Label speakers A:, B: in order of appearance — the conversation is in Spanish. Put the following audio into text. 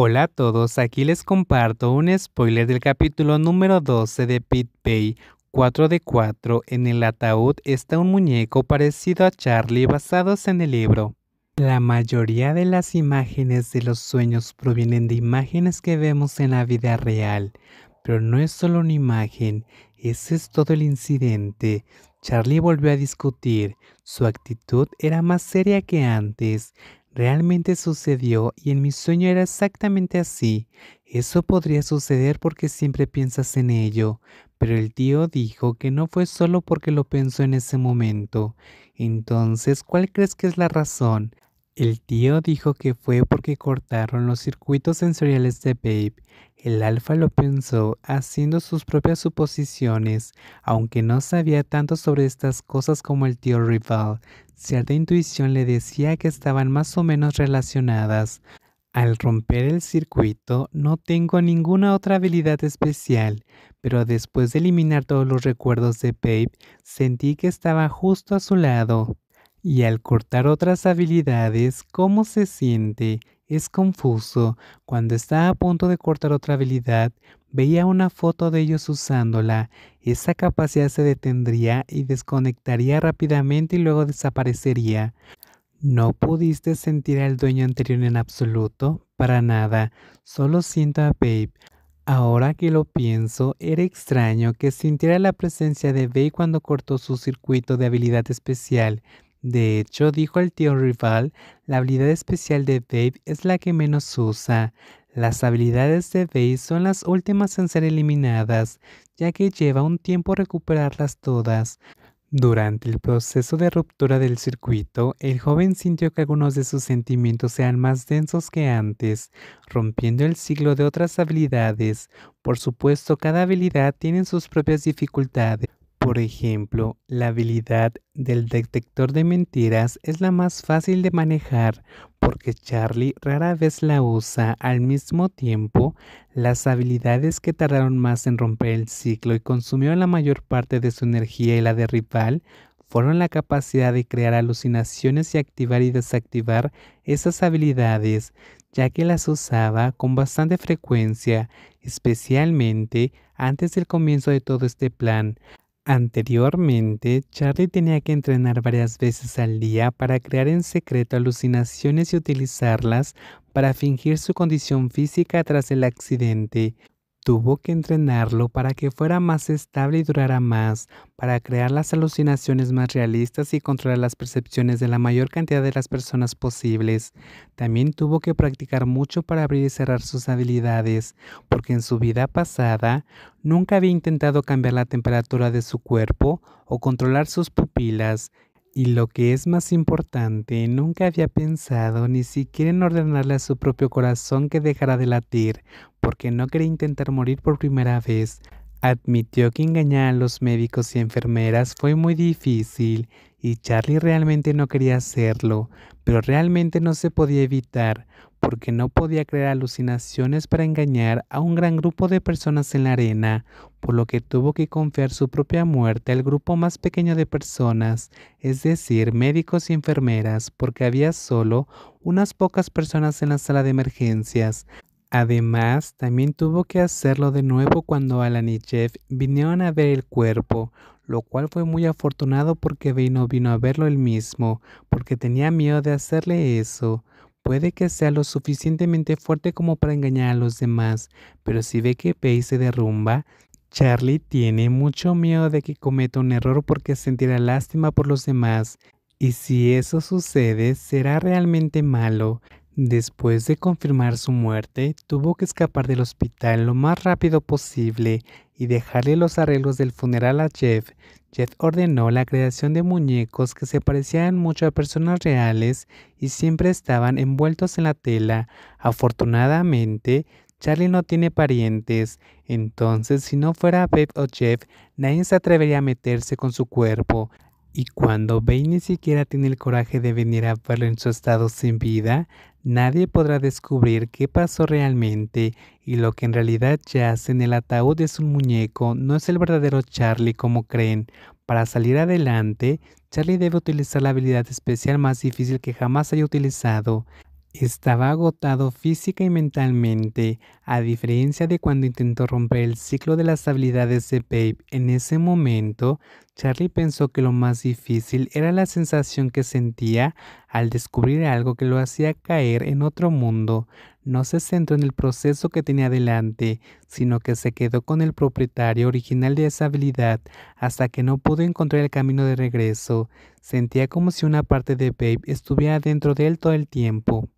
A: Hola a todos, aquí les comparto un spoiler del capítulo número 12 de Pit Bay 4 de 4. En el ataúd está un muñeco parecido a Charlie basados en el libro. La mayoría de las imágenes de los sueños provienen de imágenes que vemos en la vida real, pero no es solo una imagen, ese es todo el incidente. Charlie volvió a discutir, su actitud era más seria que antes, realmente sucedió y en mi sueño era exactamente así. Eso podría suceder porque siempre piensas en ello, pero el tío dijo que no fue solo porque lo pensó en ese momento. Entonces, ¿cuál crees que es la razón? El tío dijo que fue porque cortaron los circuitos sensoriales de Babe. El alfa lo pensó haciendo sus propias suposiciones, aunque no sabía tanto sobre estas cosas como el tío rival. Cierta intuición le decía que estaban más o menos relacionadas. Al romper el circuito no tengo ninguna otra habilidad especial, pero después de eliminar todos los recuerdos de Babe, sentí que estaba justo a su lado y al cortar otras habilidades, ¿cómo se siente? Es confuso. Cuando estaba a punto de cortar otra habilidad, veía una foto de ellos usándola. Esa capacidad se detendría y desconectaría rápidamente y luego desaparecería. No pudiste sentir al dueño anterior en absoluto, para nada. Solo siento a Babe. Ahora que lo pienso, era extraño que sintiera la presencia de Babe cuando cortó su circuito de habilidad especial. De hecho, dijo el tío rival, la habilidad especial de Babe es la que menos usa. Las habilidades de Babe son las últimas en ser eliminadas, ya que lleva un tiempo recuperarlas todas. Durante el proceso de ruptura del circuito, el joven sintió que algunos de sus sentimientos sean más densos que antes, rompiendo el ciclo de otras habilidades. Por supuesto, cada habilidad tiene sus propias dificultades. Por ejemplo, la habilidad del detector de mentiras es la más fácil de manejar porque Charlie rara vez la usa. Al mismo tiempo, las habilidades que tardaron más en romper el ciclo y consumieron la mayor parte de su energía y la de rival fueron la capacidad de crear alucinaciones y activar y desactivar esas habilidades, ya que las usaba con bastante frecuencia, especialmente antes del comienzo de todo este plan. Anteriormente, Charlie tenía que entrenar varias veces al día para crear en secreto alucinaciones y utilizarlas para fingir su condición física tras el accidente tuvo que entrenarlo para que fuera más estable y durara más, para crear las alucinaciones más realistas y controlar las percepciones de la mayor cantidad de las personas posibles. También tuvo que practicar mucho para abrir y cerrar sus habilidades, porque en su vida pasada nunca había intentado cambiar la temperatura de su cuerpo o controlar sus pupilas, y lo que es más importante, nunca había pensado ni siquiera en ordenarle a su propio corazón que dejara de latir, porque no quería intentar morir por primera vez. Admitió que engañar a los médicos y enfermeras fue muy difícil, y Charlie realmente no quería hacerlo, pero realmente no se podía evitar porque no podía crear alucinaciones para engañar a un gran grupo de personas en la arena, por lo que tuvo que confiar su propia muerte al grupo más pequeño de personas, es decir, médicos y enfermeras, porque había solo unas pocas personas en la sala de emergencias, Además, también tuvo que hacerlo de nuevo cuando Alan y Jeff vinieron a ver el cuerpo, lo cual fue muy afortunado porque Vino vino a verlo él mismo, porque tenía miedo de hacerle eso. Puede que sea lo suficientemente fuerte como para engañar a los demás, pero si ve que Pei se derrumba, Charlie tiene mucho miedo de que cometa un error porque sentirá lástima por los demás, y si eso sucede será realmente malo. Después de confirmar su muerte, tuvo que escapar del hospital lo más rápido posible y dejarle los arreglos del funeral a Jeff. Jeff ordenó la creación de muñecos que se parecían mucho a personas reales y siempre estaban envueltos en la tela. Afortunadamente, Charlie no tiene parientes, entonces si no fuera Beth o Jeff, nadie se atrevería a meterse con su cuerpo. Y cuando Bane ni siquiera tiene el coraje de venir a verlo en su estado sin vida, nadie podrá descubrir qué pasó realmente y lo que en realidad yace en el ataúd de su muñeco no es el verdadero Charlie como creen. Para salir adelante, Charlie debe utilizar la habilidad especial más difícil que jamás haya utilizado, estaba agotado física y mentalmente, a diferencia de cuando intentó romper el ciclo de las habilidades de Babe. En ese momento, Charlie pensó que lo más difícil era la sensación que sentía al descubrir algo que lo hacía caer en otro mundo. No se centró en el proceso que tenía delante, sino que se quedó con el propietario original de esa habilidad hasta que no pudo encontrar el camino de regreso. Sentía como si una parte de Babe estuviera dentro de él todo el tiempo.